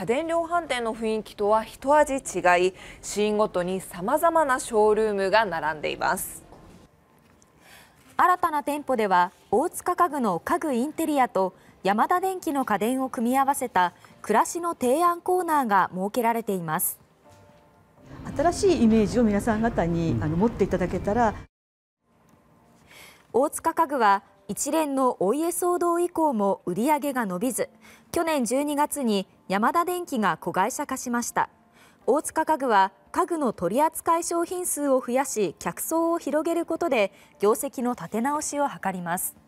家電量販店の雰囲気とは一味違いシーンごとにさまざまなショールームが並んでいます新たな店舗では大塚家具の家具インテリアとヤマダ電機の家電を組み合わせた暮らしの提案コーナーが設けられています新しいイメージを皆さん方にあの持っていただけたら大塚家具は一連のお家騒動以降も売り上げが伸びず去年12月にヤマダ電機が子会社化しました大塚家具は家具の取扱い商品数を増やし客層を広げることで業績の立て直しを図ります。